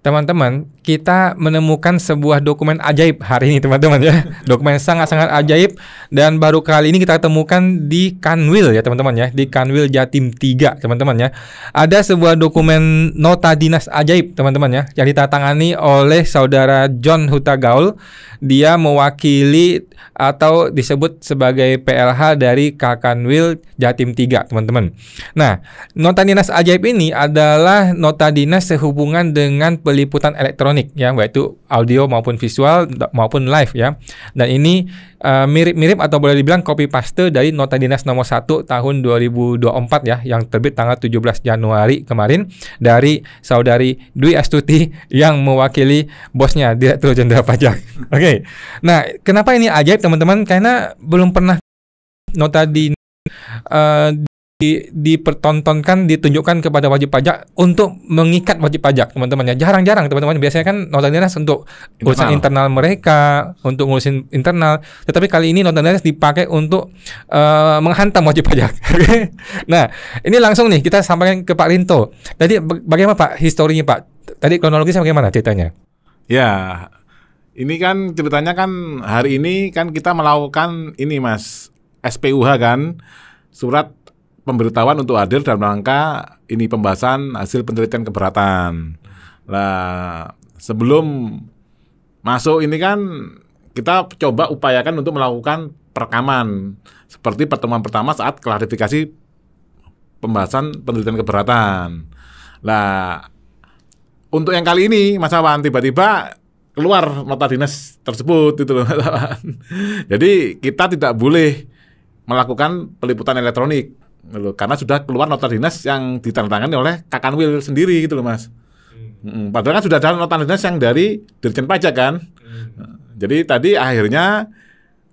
teman-teman, kita menemukan sebuah dokumen ajaib hari ini, teman-teman ya. Dokumen sangat-sangat ajaib dan baru kali ini kita temukan di Kanwil ya, teman-teman ya, di Kanwil Jatim 3, teman-teman ya. Ada sebuah dokumen nota dinas ajaib, teman-teman ya, yang ditangani oleh saudara John Huta Gaul. Dia mewakili atau disebut sebagai PLH dari Kakanwil Jatim 3, teman-teman. Nah, nota dinas ajaib ini adalah nota dinas sehubungan dengan peliputan elektronik ya baik itu audio maupun visual maupun live ya. Dan ini eh, mirip-mirip uh, atau boleh dibilang copy paste dari Nota Dinas nomor 1 tahun 2024 ya yang terbit tanggal 17 Januari kemarin dari saudari Dwi Astuti yang mewakili bosnya Direktur Jenderal Pajak. Oke. okay. Nah, kenapa ini ajaib teman-teman? Karena belum pernah Nota di uh, di, dipertontonkan, ditunjukkan kepada wajib pajak untuk mengikat wajib pajak teman teman ya Jarang-jarang teman-teman biasanya kan nota dinas untuk internal. urusan internal mereka, untuk ngurusin internal. Tetapi kali ini nota dinas dipakai untuk uh, menghantam wajib pajak. nah, ini langsung nih kita sampaikan ke Pak Rinto. Tadi bagaimana Pak historinya Pak? Tadi kronologisnya bagaimana ceritanya? Ya, ini kan ceritanya kan hari ini kan kita melakukan ini Mas SPUH kan surat pemberitahuan untuk hadir dalam rangka ini pembahasan hasil penelitian keberatan. Nah, sebelum masuk ini kan kita coba upayakan untuk melakukan perekaman seperti pertemuan pertama saat klarifikasi pembahasan penelitian keberatan. Nah, untuk yang kali ini Mas Awan tiba-tiba keluar nota dinas tersebut itu loh Jadi kita tidak boleh melakukan peliputan elektronik loh karena sudah keluar nota dinas yang ditandatangani oleh Kakanwil sendiri gitu loh mas hmm. padahal kan sudah ada nota dinas yang dari Dirjen Pajak kan hmm. Nah, jadi tadi akhirnya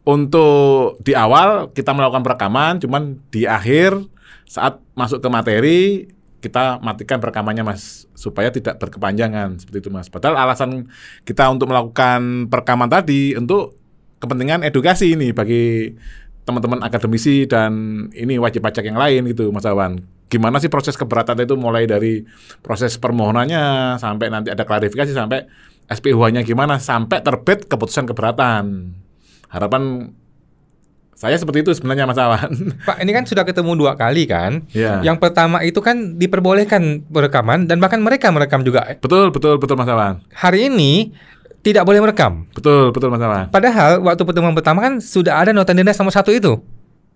untuk di awal kita melakukan perekaman cuman di akhir saat masuk ke materi kita matikan perekamannya mas supaya tidak berkepanjangan seperti itu mas padahal alasan kita untuk melakukan perekaman tadi untuk kepentingan edukasi ini bagi teman-teman akademisi dan ini wajib pajak yang lain gitu Mas Awan. Gimana sih proses keberatan itu mulai dari proses permohonannya sampai nanti ada klarifikasi sampai SPUH-nya gimana sampai terbit keputusan keberatan. Harapan saya seperti itu sebenarnya Mas Awan. Pak, ini kan sudah ketemu dua kali kan? Ya. Yang pertama itu kan diperbolehkan perekaman dan bahkan mereka merekam juga. Betul, betul, betul Mas Awan. Hari ini tidak boleh merekam. Betul, betul masalah. Padahal waktu pertemuan pertama kan sudah ada nota denda sama satu itu.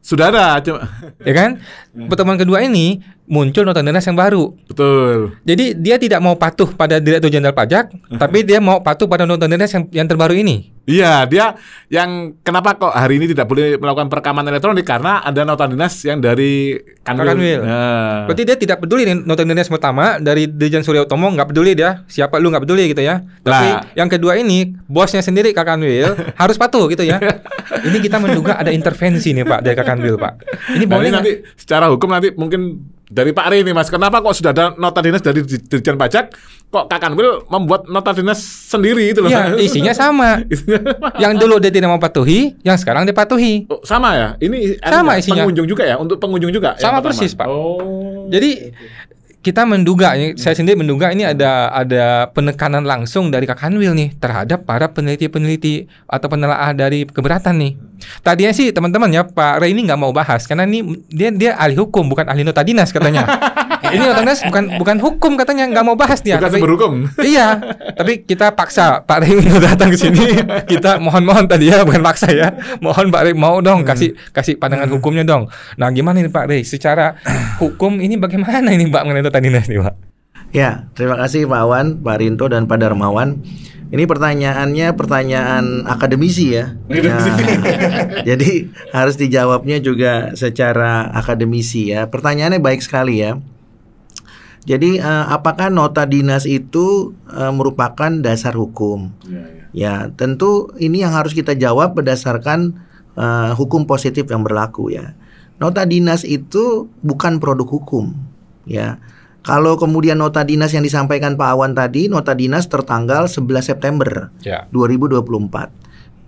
Sudah ada, cuma ya kan? Pertemuan kedua ini muncul nota denda yang baru. Betul. Jadi dia tidak mau patuh pada Direktur Jenderal Pajak, tapi dia mau patuh pada nota denda yang, yang terbaru ini. Iya, dia yang kenapa kok hari ini tidak boleh melakukan perekaman elektronik karena ada nota dinas yang dari Kanwil. Kanwil. Nah. Berarti dia tidak peduli nih nota dinas pertama dari Dirjen Surya Utomo nggak peduli dia siapa lu nggak peduli gitu ya. Tapi nah. yang kedua ini bosnya sendiri Kak Kanwil harus patuh gitu ya. ini kita menduga ada intervensi nih Pak dari Kak Kanwil Pak. Ini nah, boleh ini nanti secara hukum nanti mungkin dari Pak Rini Mas, kenapa kok sudah ada nota dinas dari Dirjen Pajak, kok Kak Kanwil membuat nota dinas sendiri itu loh? Ya, isinya sama. isinya yang dulu dia tidak mau patuhi, yang sekarang dipatuhi. Oh, sama ya? Ini eh, sama isinya. pengunjung juga ya, untuk pengunjung juga. Ya, sama persis, Pak. Oh. Jadi kita menduga ini hmm. saya sendiri menduga ini ada ada penekanan langsung dari Kak Hanwil nih terhadap para peneliti-peneliti atau penelaah dari keberatan nih. Tadinya sih teman-teman ya Pak Ray ini nggak mau bahas karena ini dia dia ahli hukum bukan ahli notadinas katanya. ini otomatis bukan bukan hukum katanya nggak mau bahas dia. Bukan berhukum. Iya, tapi kita paksa Pak Rey untuk datang ke sini. kita mohon-mohon tadi ya, bukan paksa ya. Mohon Pak Rey mau dong kasih hmm. kasih pandangan hmm. hukumnya dong. Nah, gimana ini Pak Rey? Secara hukum ini bagaimana ini Pak mengenai tadi nih Pak? Ya, terima kasih Pak Awan, Pak Rinto dan Pak Darmawan. Ini pertanyaannya pertanyaan akademisi ya. ya jadi harus dijawabnya juga secara akademisi ya. Pertanyaannya baik sekali ya. Jadi uh, apakah nota dinas itu uh, merupakan dasar hukum? Ya, ya. ya, tentu ini yang harus kita jawab berdasarkan uh, hukum positif yang berlaku ya. Nota dinas itu bukan produk hukum ya. Kalau kemudian nota dinas yang disampaikan Pak Awan tadi, nota dinas tertanggal 11 September ya. 2024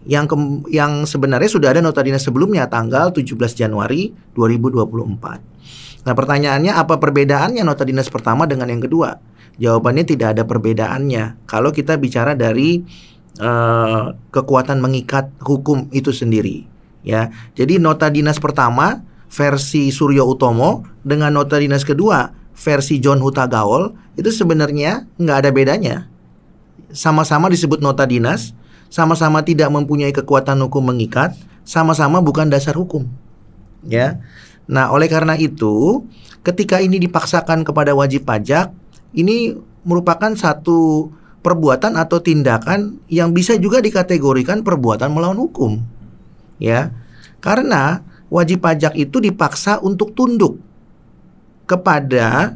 yang ke, yang sebenarnya sudah ada nota dinas sebelumnya tanggal 17 Januari 2024. Nah pertanyaannya apa perbedaannya nota dinas pertama dengan yang kedua? Jawabannya tidak ada perbedaannya kalau kita bicara dari uh, kekuatan mengikat hukum itu sendiri. Ya, jadi nota dinas pertama versi Suryo Utomo dengan nota dinas kedua versi John Huta Gaol itu sebenarnya nggak ada bedanya. Sama-sama disebut nota dinas, sama-sama tidak mempunyai kekuatan hukum mengikat, sama-sama bukan dasar hukum. Ya. Nah, oleh karena itu, ketika ini dipaksakan kepada wajib pajak, ini merupakan satu perbuatan atau tindakan yang bisa juga dikategorikan perbuatan melawan hukum. Ya. Karena wajib pajak itu dipaksa untuk tunduk kepada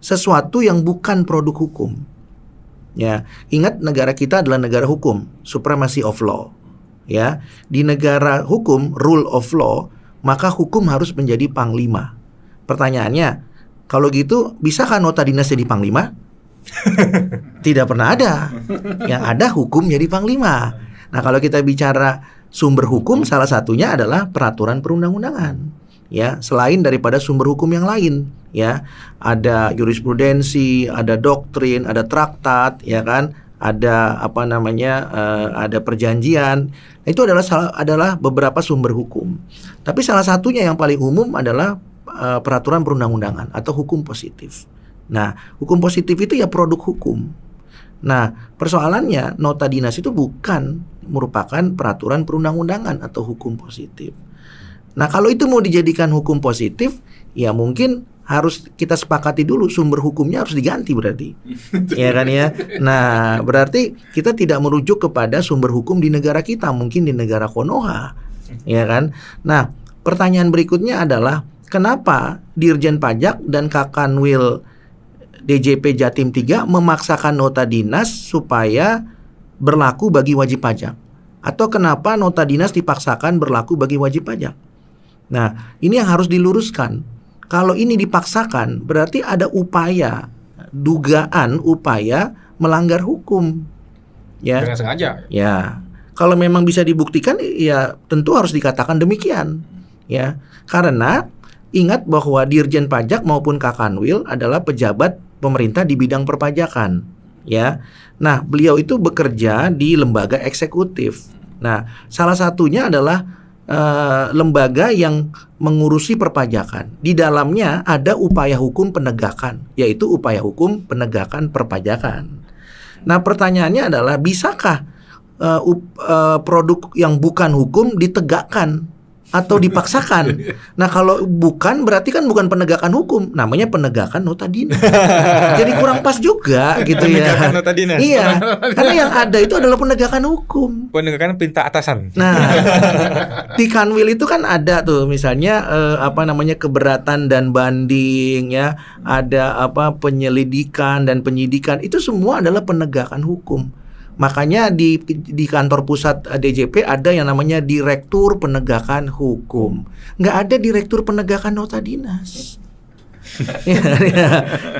sesuatu yang bukan produk hukum. Ya, ingat negara kita adalah negara hukum, supremacy of law. Ya, di negara hukum, rule of law, maka hukum harus menjadi panglima. Pertanyaannya, kalau gitu bisakah nota dinas jadi panglima? Tidak pernah ada. Yang ada hukum jadi panglima. Nah, kalau kita bicara sumber hukum salah satunya adalah peraturan perundang-undangan. Ya, selain daripada sumber hukum yang lain, ya. Ada jurisprudensi, ada doktrin, ada traktat, ya kan? ada apa namanya uh, ada perjanjian itu adalah salah, adalah beberapa sumber hukum tapi salah satunya yang paling umum adalah uh, peraturan perundang-undangan atau hukum positif nah hukum positif itu ya produk hukum Nah, persoalannya nota dinas itu bukan merupakan peraturan perundang-undangan atau hukum positif. Nah, kalau itu mau dijadikan hukum positif, ya mungkin harus kita sepakati dulu sumber hukumnya harus diganti berarti. ya kan ya. Nah, berarti kita tidak merujuk kepada sumber hukum di negara kita, mungkin di negara Konoha. Ya kan? Nah, pertanyaan berikutnya adalah kenapa Dirjen Pajak dan Kakanwil DJP Jatim 3 memaksakan nota dinas supaya berlaku bagi wajib pajak? Atau kenapa nota dinas dipaksakan berlaku bagi wajib pajak? Nah, ini yang harus diluruskan kalau ini dipaksakan, berarti ada upaya, dugaan upaya melanggar hukum. Ya. Dengan sengaja. Ya. Kalau memang bisa dibuktikan, ya tentu harus dikatakan demikian. Ya. Karena ingat bahwa Dirjen Pajak maupun Kakanwil adalah pejabat pemerintah di bidang perpajakan. Ya. Nah, beliau itu bekerja di lembaga eksekutif. Nah, salah satunya adalah Eh, lembaga yang mengurusi perpajakan. Di dalamnya ada upaya hukum penegakan, yaitu upaya hukum penegakan perpajakan. Nah, pertanyaannya adalah bisakah uh, uh, produk yang bukan hukum ditegakkan atau dipaksakan. Nah kalau bukan berarti kan bukan penegakan hukum, namanya penegakan nota dina. Jadi kurang pas juga gitu ya. Penegakan nota Iya, karena yang ada itu adalah penegakan hukum. Penegakan pinta atasan. Nah di kanwil itu kan ada tuh misalnya eh, apa namanya keberatan dan banding ya, ada apa penyelidikan dan penyidikan itu semua adalah penegakan hukum. Makanya di di kantor pusat eh, DJP ada yang namanya Direktur Penegakan Hukum. Nggak ada Direktur Penegakan Nota Dinas. ya, ya.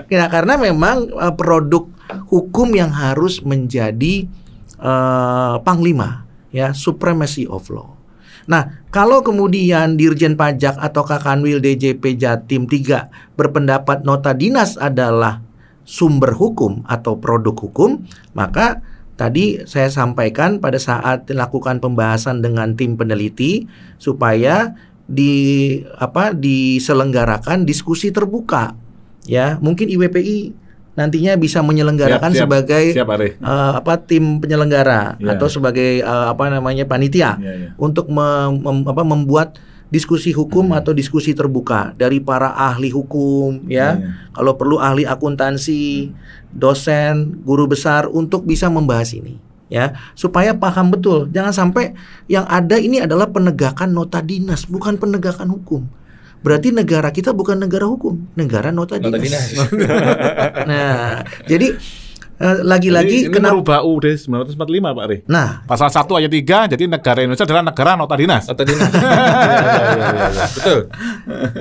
ya, karena memang eh, produk hukum yang harus menjadi uh, panglima ya supremacy of law. Nah, kalau kemudian Dirjen Pajak atau Kakanwil DJP Jatim 3 berpendapat nota dinas adalah sumber hukum atau produk hukum, maka Tadi saya sampaikan pada saat dilakukan pembahasan dengan tim peneliti supaya di apa diselenggarakan diskusi terbuka ya. Mungkin IWPI nantinya bisa menyelenggarakan siap, siap, sebagai siap, uh, apa tim penyelenggara yeah. atau sebagai uh, apa namanya panitia yeah, yeah. untuk mem, mem, apa membuat diskusi hukum hmm. atau diskusi terbuka dari para ahli hukum ya. ya, ya. Kalau perlu ahli akuntansi, hmm. dosen, guru besar untuk bisa membahas ini ya supaya paham betul jangan sampai yang ada ini adalah penegakan nota dinas bukan penegakan hukum berarti negara kita bukan negara hukum negara nota dinas, nota dinas. nah jadi Eh, lagi-lagi uh, ini, ini UUD 1945 Pak Re. Nah, pasal 1 ayat 3 jadi negara Indonesia adalah negara nota dinas. Nota dinas. Betul.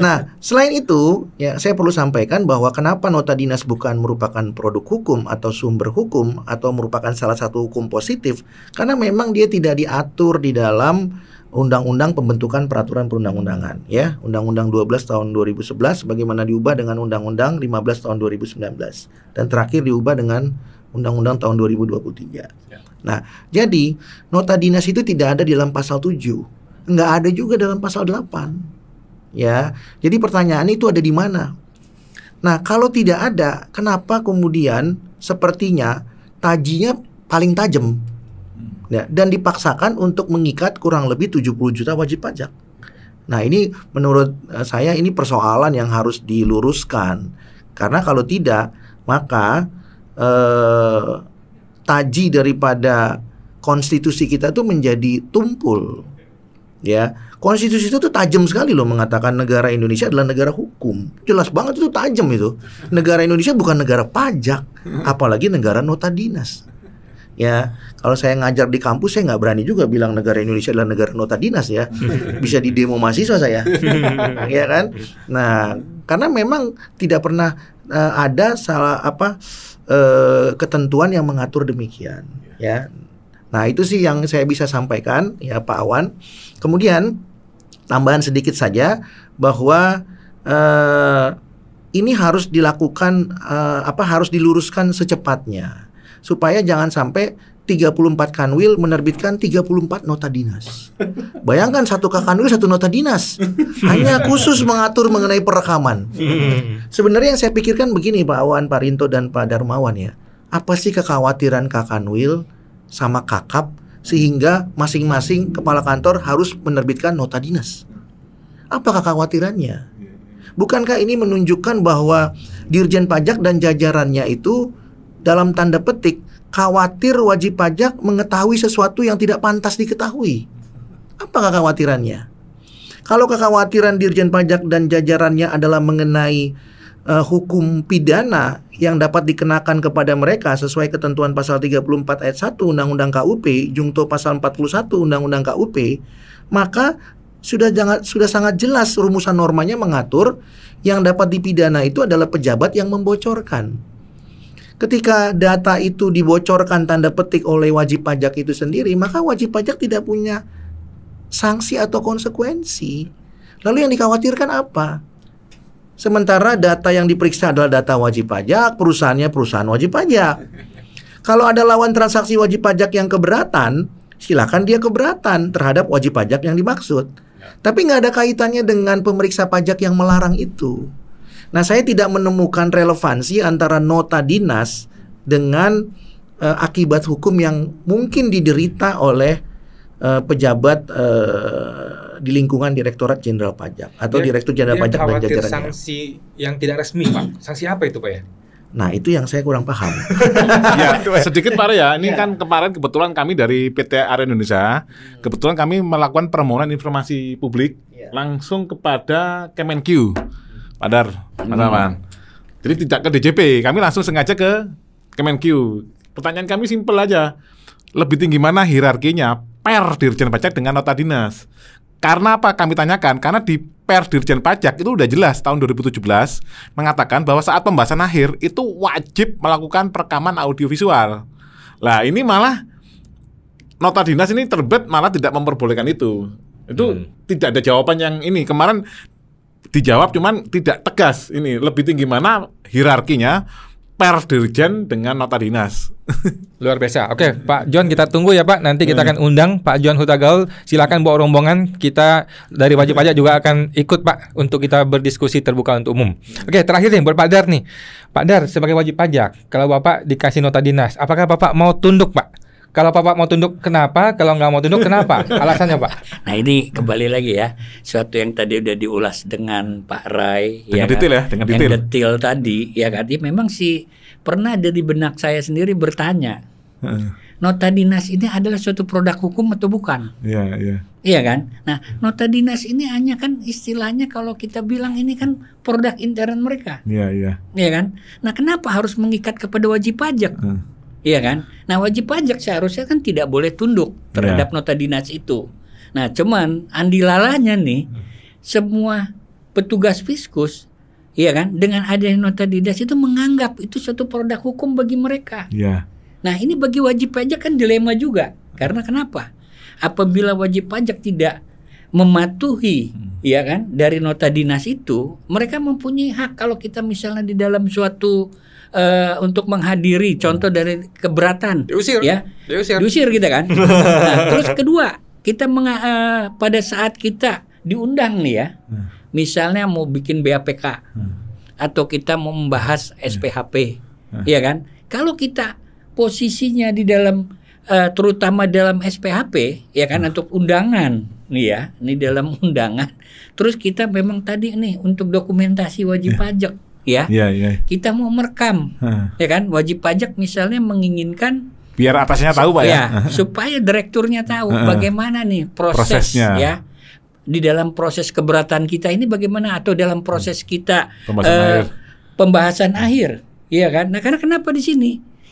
Nah, selain itu ya saya perlu sampaikan bahwa kenapa nota dinas bukan merupakan produk hukum atau sumber hukum atau merupakan salah satu hukum positif karena memang dia tidak diatur di dalam Undang-Undang Pembentukan Peraturan Perundang-undangan ya, Undang-Undang 12 tahun 2011 bagaimana diubah dengan Undang-Undang 15 tahun 2019 dan terakhir diubah dengan Undang-Undang tahun 2023. Ya. Nah, jadi nota dinas itu tidak ada di dalam pasal 7, nggak ada juga dalam pasal 8. Ya. Jadi pertanyaan itu ada di mana? Nah, kalau tidak ada, kenapa kemudian sepertinya tajinya paling tajam Ya, dan dipaksakan untuk mengikat kurang lebih 70 juta wajib pajak. Nah, ini menurut eh, saya ini persoalan yang harus diluruskan. Karena kalau tidak, maka eh, taji daripada konstitusi kita itu menjadi tumpul. Ya, konstitusi itu tuh tajam sekali loh mengatakan negara Indonesia adalah negara hukum. Jelas banget itu tajam itu. Negara Indonesia bukan negara pajak, apalagi negara nota dinas ya kalau saya ngajar di kampus saya nggak berani juga bilang negara Indonesia adalah negara nota dinas ya bisa di demo mahasiswa saya ya kan nah karena memang tidak pernah uh, ada salah apa uh, ketentuan yang mengatur demikian ya nah itu sih yang saya bisa sampaikan ya Pak Awan kemudian tambahan sedikit saja bahwa uh, ini harus dilakukan uh, apa harus diluruskan secepatnya supaya jangan sampai 34 kanwil menerbitkan 34 nota dinas. Bayangkan satu kanwil satu nota dinas. Hanya khusus mengatur mengenai perekaman. Sebenarnya yang saya pikirkan begini Pak Awan, Pak Rinto dan Pak Darmawan ya. Apa sih kekhawatiran Kak Kanwil sama Kakap sehingga masing-masing kepala kantor harus menerbitkan nota dinas? Apa kekhawatirannya? Bukankah ini menunjukkan bahwa Dirjen Pajak dan jajarannya itu dalam tanda petik khawatir wajib pajak mengetahui sesuatu yang tidak pantas diketahui. Apa kekhawatirannya? Kalau kekhawatiran Dirjen Pajak dan jajarannya adalah mengenai uh, hukum pidana yang dapat dikenakan kepada mereka sesuai ketentuan pasal 34 ayat 1 Undang-Undang KUP, jungto pasal 41 Undang-Undang KUP, maka sudah jangat, sudah sangat jelas rumusan normanya mengatur yang dapat dipidana itu adalah pejabat yang membocorkan. Ketika data itu dibocorkan tanda petik oleh wajib pajak itu sendiri, maka wajib pajak tidak punya sanksi atau konsekuensi. Lalu yang dikhawatirkan apa? Sementara data yang diperiksa adalah data wajib pajak, perusahaannya perusahaan wajib pajak. Kalau ada lawan transaksi wajib pajak yang keberatan, silakan dia keberatan terhadap wajib pajak yang dimaksud. Ya. Tapi nggak ada kaitannya dengan pemeriksa pajak yang melarang itu. Nah, saya tidak menemukan relevansi antara nota dinas dengan uh, akibat hukum yang mungkin diderita oleh uh, pejabat uh, di lingkungan Direktorat Jenderal Pajak atau dia, Direktur Jenderal Pajak dan jajarannya. sanksi yang tidak resmi, Pak. Sanksi apa itu, Pak ya? Nah, itu yang saya kurang paham. ya, sedikit Pak ya. Ini ya. kan kemarin kebetulan kami dari PT Arena Indonesia, hmm. kebetulan kami melakukan permohonan informasi publik ya. langsung kepada Kemenq Padar, hmm. Mas hmm. Aman. Jadi tidak ke DJP, kami langsung sengaja ke Kemenq. Pertanyaan kami simpel aja. Lebih tinggi mana hierarkinya per Dirjen Pajak dengan nota dinas? Karena apa kami tanyakan? Karena di per Dirjen Pajak itu udah jelas tahun 2017 mengatakan bahwa saat pembahasan akhir itu wajib melakukan perekaman audiovisual. Lah ini malah nota dinas ini terbet malah tidak memperbolehkan itu. Itu hmm. tidak ada jawaban yang ini. Kemarin dijawab cuman tidak tegas ini lebih tinggi mana hierarkinya per dirjen dengan nota dinas luar biasa oke Pak John kita tunggu ya Pak nanti kita hmm. akan undang Pak John Hutagal silakan bawa rombongan kita dari wajib pajak juga akan ikut Pak untuk kita berdiskusi terbuka untuk umum oke terakhir nih buat Pak Dar nih Pak Dar sebagai wajib pajak kalau Bapak dikasih nota dinas apakah Bapak mau tunduk Pak kalau Bapak mau tunduk kenapa? Kalau nggak mau tunduk kenapa? Alasannya Pak? Nah ini kembali lagi ya, suatu yang tadi udah diulas dengan Pak Rai. Dengan ya detail kan? ya, dengan detail. Yang detail tadi, ya kan? Ya, memang sih pernah ada di benak saya sendiri bertanya. Hmm. Nota dinas ini adalah suatu produk hukum atau bukan? Iya, iya. Iya kan? Nah, nota dinas ini hanya kan istilahnya kalau kita bilang ini kan produk intern mereka. Iya, iya. Iya kan? Nah, kenapa harus mengikat kepada wajib pajak? Hmm. Iya kan? Nah, wajib pajak seharusnya kan tidak boleh tunduk terhadap yeah. nota dinas itu. Nah, cuman andi lalanya nih hmm. semua petugas fiskus Iya kan? Dengan adanya nota dinas itu menganggap itu suatu produk hukum bagi mereka. Iya. Nah, ini bagi wajib pajak kan dilema juga. Karena kenapa? Apabila wajib pajak tidak mematuhi hmm. ya kan dari nota dinas itu mereka mempunyai hak kalau kita misalnya di dalam suatu uh, untuk menghadiri contoh hmm. dari keberatan diusir ya diusir, diusir kita kan nah, terus kedua kita meng, uh, pada saat kita diundang nih ya hmm. misalnya mau bikin BAPK hmm. atau kita mau membahas hmm. SPHP hmm. ya kan kalau kita posisinya di dalam uh, terutama dalam SPHP ya kan hmm. untuk undangan nih ya, ini dalam undangan. Terus kita memang tadi nih untuk dokumentasi wajib yeah. pajak ya. Yeah, yeah. Kita mau merekam. Huh. Ya kan? Wajib pajak misalnya menginginkan biar atasnya tahu Pak ya. ya supaya direkturnya tahu bagaimana nih proses prosesnya ya di dalam proses keberatan kita ini bagaimana atau dalam proses kita pembahasan, uh, akhir. pembahasan akhir ya kan nah karena kenapa di sini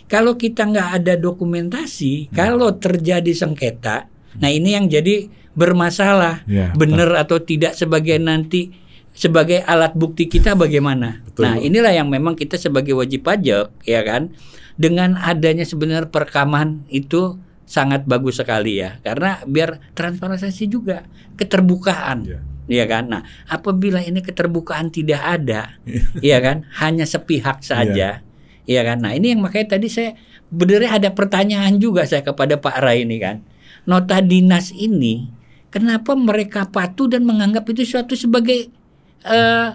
kalau kita nggak ada dokumentasi hmm. kalau terjadi sengketa hmm. nah ini yang jadi bermasalah ya, benar atau tidak sebagai nanti sebagai alat bukti kita bagaimana. Betul. Nah, inilah yang memang kita sebagai wajib pajak ya kan dengan adanya sebenarnya perekaman itu sangat bagus sekali ya karena biar transparansi juga keterbukaan Ya. ya kan nah apabila ini keterbukaan tidak ada ya kan hanya sepihak saja ya. ya kan nah ini yang makanya tadi saya benernya ada pertanyaan juga saya kepada Pak Rai ini kan nota dinas ini Kenapa mereka patuh dan menganggap itu suatu sebagai uh,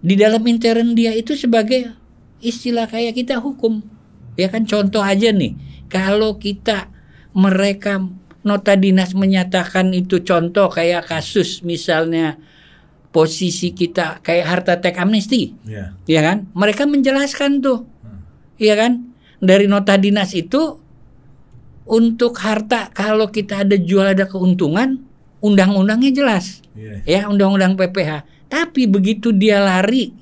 di dalam intern dia itu sebagai istilah kayak kita hukum. Ya kan contoh aja nih, kalau kita mereka nota dinas menyatakan itu contoh kayak kasus misalnya posisi kita kayak harta tek amnesti, yeah. ya iya kan? Mereka menjelaskan tuh, hmm. ya kan? Dari nota dinas itu untuk harta kalau kita ada jual ada keuntungan undang-undangnya jelas yeah. ya undang-undang PPH tapi begitu dia lari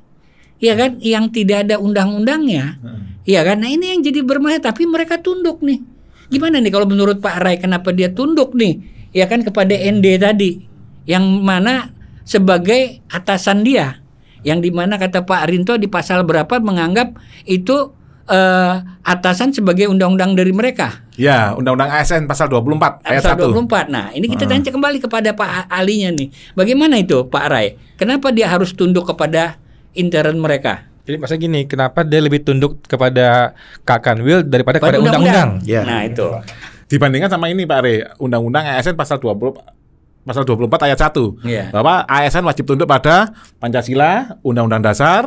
ya kan yang tidak ada undang-undangnya hmm. ya kan nah ini yang jadi bermasalah tapi mereka tunduk nih gimana nih kalau menurut Pak Rai kenapa dia tunduk nih ya kan kepada ND tadi yang mana sebagai atasan dia yang dimana kata Pak Rinto di pasal berapa menganggap itu uh, atasan sebagai undang-undang dari mereka. Ya, undang-undang ASN pasal 24 ayat pasal 1. 24. Nah, ini kita hmm. tanya kembali kepada Pak Alinya nih. Bagaimana itu Pak Rai? Kenapa dia harus tunduk kepada intern mereka? Jadi maksudnya gini, kenapa dia lebih tunduk kepada Kak Kanwil daripada kepada undang-undang? Ya. Nah, itu. Dibandingkan sama ini Pak Ray, undang-undang ASN pasal 20 pasal 24 ayat 1. Yeah. Bahwa ASN wajib tunduk pada Pancasila, Undang-Undang Dasar,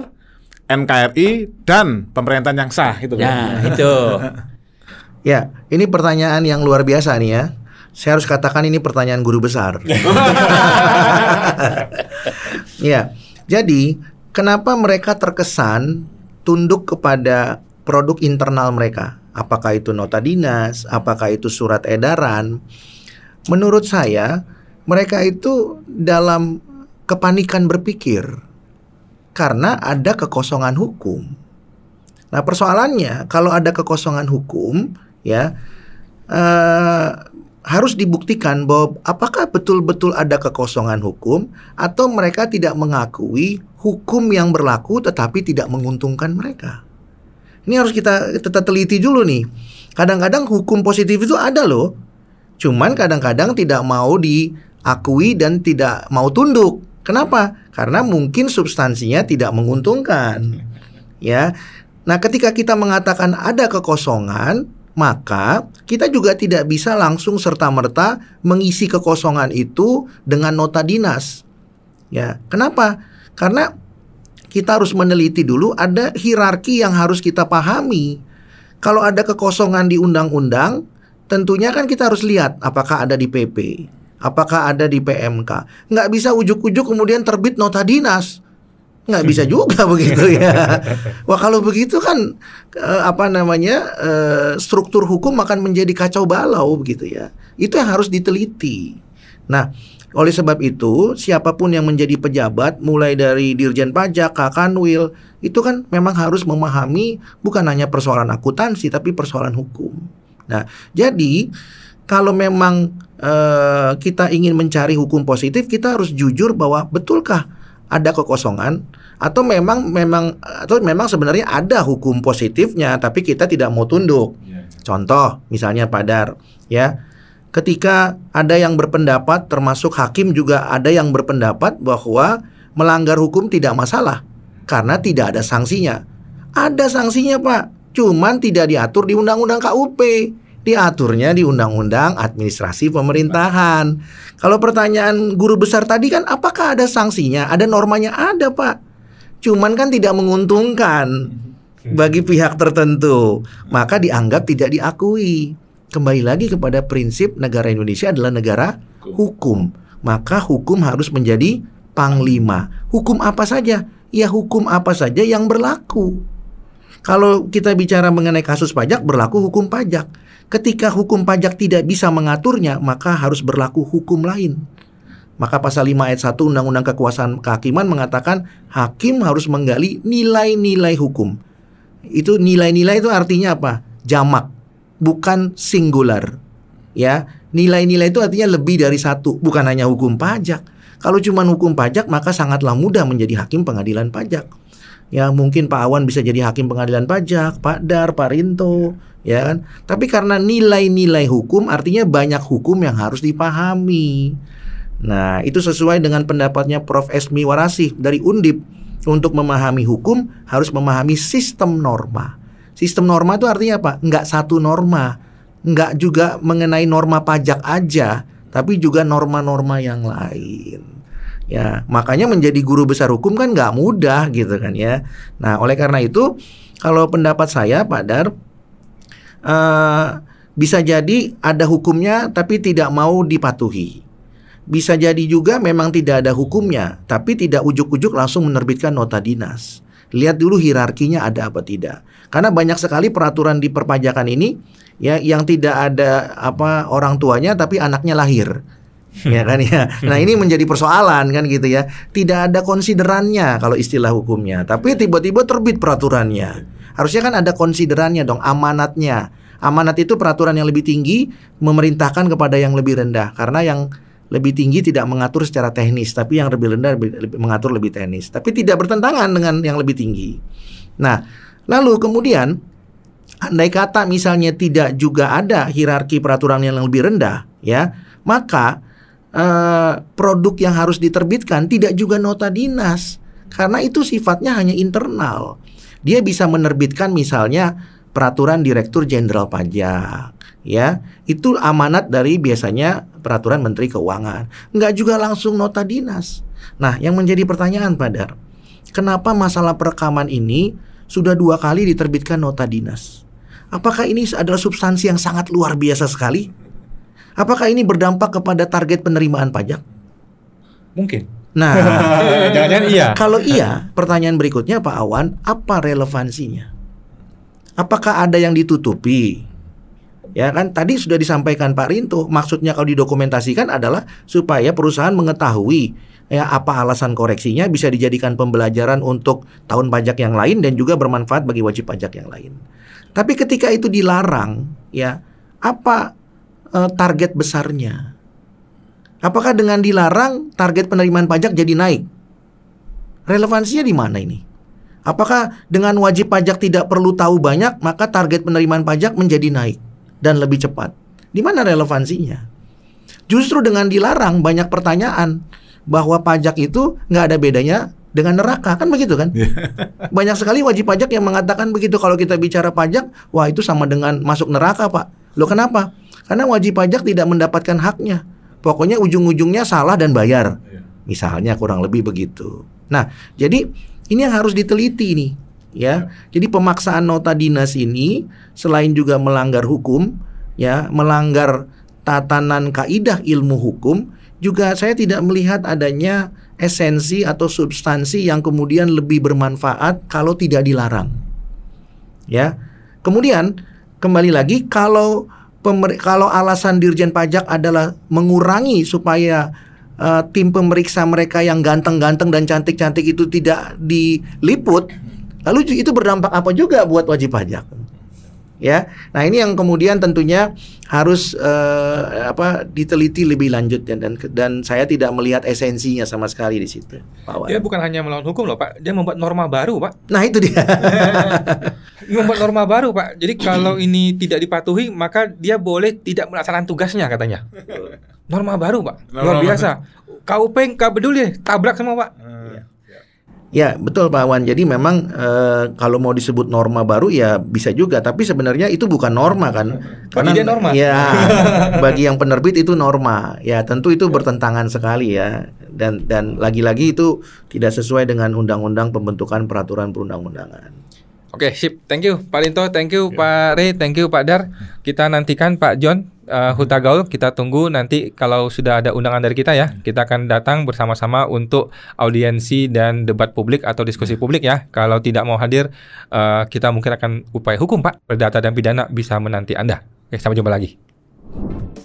NKRI dan pemerintahan yang sah itu. Kan? Ya, kan? itu. ya, ini pertanyaan yang luar biasa nih ya. Saya harus katakan ini pertanyaan guru besar. ya. Jadi, kenapa mereka terkesan tunduk kepada produk internal mereka? Apakah itu nota dinas, apakah itu surat edaran? Menurut saya, mereka itu dalam kepanikan berpikir karena ada kekosongan hukum. Nah, persoalannya kalau ada kekosongan hukum, ya eh, harus dibuktikan bahwa apakah betul-betul ada kekosongan hukum atau mereka tidak mengakui hukum yang berlaku tetapi tidak menguntungkan mereka. Ini harus kita, tetap teliti dulu nih. Kadang-kadang hukum positif itu ada loh. Cuman kadang-kadang tidak mau diakui dan tidak mau tunduk. Kenapa? Karena mungkin substansinya tidak menguntungkan. Ya. Nah, ketika kita mengatakan ada kekosongan, maka kita juga tidak bisa langsung serta-merta mengisi kekosongan itu dengan nota dinas. Ya. Kenapa? Karena kita harus meneliti dulu ada hierarki yang harus kita pahami. Kalau ada kekosongan di undang-undang, tentunya kan kita harus lihat apakah ada di PP. Apakah ada di PMK? Nggak bisa ujuk-ujuk kemudian terbit nota dinas. Nggak bisa juga begitu ya. Wah kalau begitu kan eh, apa namanya eh, struktur hukum akan menjadi kacau balau begitu ya. Itu yang harus diteliti. Nah oleh sebab itu siapapun yang menjadi pejabat mulai dari dirjen pajak, kakanwil itu kan memang harus memahami bukan hanya persoalan akuntansi tapi persoalan hukum. Nah jadi kalau memang uh, kita ingin mencari hukum positif, kita harus jujur bahwa betulkah ada kekosongan atau memang memang atau memang sebenarnya ada hukum positifnya tapi kita tidak mau tunduk. Iya. Contoh misalnya Padar ya. Ketika ada yang berpendapat termasuk hakim juga ada yang berpendapat bahwa melanggar hukum tidak masalah karena tidak ada sanksinya. Ada sanksinya, Pak. Cuman tidak diatur di Undang-Undang KUP diaturnya di undang-undang administrasi pemerintahan. Kalau pertanyaan guru besar tadi kan apakah ada sanksinya? Ada normanya? Ada, Pak. Cuman kan tidak menguntungkan hmm. bagi pihak tertentu, maka dianggap tidak diakui. Kembali lagi kepada prinsip negara Indonesia adalah negara hukum. Maka hukum harus menjadi panglima. Hukum apa saja? Ya hukum apa saja yang berlaku. Kalau kita bicara mengenai kasus pajak berlaku hukum pajak. Ketika hukum pajak tidak bisa mengaturnya, maka harus berlaku hukum lain. Maka pasal 5 ayat 1 Undang-Undang Kekuasaan Kehakiman mengatakan hakim harus menggali nilai-nilai hukum. Itu nilai-nilai itu artinya apa? Jamak, bukan singular. Ya, nilai-nilai itu artinya lebih dari satu, bukan hanya hukum pajak. Kalau cuma hukum pajak maka sangatlah mudah menjadi hakim pengadilan pajak ya mungkin Pak Awan bisa jadi hakim pengadilan pajak, Pak Dar, Pak Rinto, ya, ya kan? Tapi karena nilai-nilai hukum artinya banyak hukum yang harus dipahami. Nah, itu sesuai dengan pendapatnya Prof. Esmi Warasih dari Undip untuk memahami hukum harus memahami sistem norma. Sistem norma itu artinya apa? Enggak satu norma, enggak juga mengenai norma pajak aja, tapi juga norma-norma yang lain. Ya, makanya menjadi guru besar hukum kan nggak mudah gitu kan ya. Nah, oleh karena itu kalau pendapat saya Pak Dar uh, eh, bisa jadi ada hukumnya tapi tidak mau dipatuhi. Bisa jadi juga memang tidak ada hukumnya tapi tidak ujuk-ujuk langsung menerbitkan nota dinas. Lihat dulu hierarkinya ada apa tidak. Karena banyak sekali peraturan di perpajakan ini ya yang tidak ada apa orang tuanya tapi anaknya lahir ya kan ya. Nah ini menjadi persoalan kan gitu ya. Tidak ada konsiderannya kalau istilah hukumnya, tapi tiba-tiba terbit peraturannya. Harusnya kan ada konsiderannya dong, amanatnya. Amanat itu peraturan yang lebih tinggi memerintahkan kepada yang lebih rendah karena yang lebih tinggi tidak mengatur secara teknis, tapi yang lebih rendah lebih, mengatur lebih teknis, tapi tidak bertentangan dengan yang lebih tinggi. Nah, lalu kemudian andai kata misalnya tidak juga ada hierarki peraturan yang lebih rendah, ya, maka uh, produk yang harus diterbitkan, tidak juga nota dinas karena itu sifatnya hanya internal. Dia bisa menerbitkan misalnya peraturan Direktur Jenderal Pajak, ya. Itu amanat dari biasanya peraturan Menteri Keuangan. Nggak juga langsung nota dinas. Nah, yang menjadi pertanyaan Padar, kenapa masalah perekaman ini sudah dua kali diterbitkan nota dinas? Apakah ini adalah substansi yang sangat luar biasa sekali? Apakah ini berdampak kepada target penerimaan pajak? Mungkin. Nah, jangan iya. Kalau iya, pertanyaan berikutnya Pak Awan, apa relevansinya? Apakah ada yang ditutupi? Ya kan tadi sudah disampaikan Pak Rinto, maksudnya kalau didokumentasikan adalah supaya perusahaan mengetahui ya apa alasan koreksinya bisa dijadikan pembelajaran untuk tahun pajak yang lain dan juga bermanfaat bagi wajib pajak yang lain. Tapi ketika itu dilarang, ya apa uh, target besarnya. Apakah dengan dilarang target penerimaan pajak jadi naik? Relevansinya di mana ini? Apakah dengan wajib pajak tidak perlu tahu banyak, maka target penerimaan pajak menjadi naik dan lebih cepat? Di mana relevansinya? Justru dengan dilarang banyak pertanyaan bahwa pajak itu nggak ada bedanya dengan neraka kan begitu kan? Iya. banyak sekali wajib pajak yang mengatakan begitu kalau kita bicara pajak, wah itu sama dengan masuk neraka pak. Loh kenapa? Karena wajib pajak tidak mendapatkan haknya. Pokoknya ujung-ujungnya salah dan bayar. Iya. Misalnya kurang lebih begitu. Nah, jadi ini yang harus diteliti nih, ya. Iya. Jadi pemaksaan nota dinas ini selain juga melanggar hukum, ya, melanggar tatanan kaidah ilmu hukum, juga saya tidak melihat adanya esensi atau substansi yang kemudian lebih bermanfaat kalau tidak dilarang. Ya. Kemudian kembali lagi kalau pemer kalau alasan Dirjen Pajak adalah mengurangi supaya uh, tim pemeriksa mereka yang ganteng-ganteng dan cantik-cantik itu tidak diliput, lalu itu berdampak apa juga buat wajib pajak? ya. Nah, ini yang kemudian tentunya harus uh, apa diteliti lebih lanjut ya. dan dan saya tidak melihat esensinya sama sekali di situ. Pak Dia bukan hanya melawan hukum loh, Pak. Dia membuat norma baru, Pak. Nah, itu dia. membuat norma baru, Pak. Jadi kalau ini tidak dipatuhi, maka dia boleh tidak melaksanakan tugasnya katanya. Norma baru, Pak. Luar biasa. KUP kau peduli, tabrak semua, Pak. Hmm. Ya betul Pak Wan. Jadi memang e, kalau mau disebut norma baru ya bisa juga. Tapi sebenarnya itu bukan norma kan? Karena bagi dia norma. Ya bagi yang penerbit itu norma. Ya tentu itu bertentangan sekali ya. Dan dan lagi-lagi itu tidak sesuai dengan undang-undang pembentukan peraturan perundang-undangan. Oke, sip. Thank you Pak Linto, thank you yeah. Pak Rey, thank you Pak Dar. Kita nantikan Pak John uh, Huta Gaul kita tunggu nanti kalau sudah ada undangan dari kita ya, hmm. kita akan datang bersama-sama untuk audiensi dan debat publik atau diskusi hmm. publik ya. Kalau tidak mau hadir, uh, kita mungkin akan upaya hukum Pak, perdata dan pidana bisa menanti Anda. Oke, sampai jumpa lagi.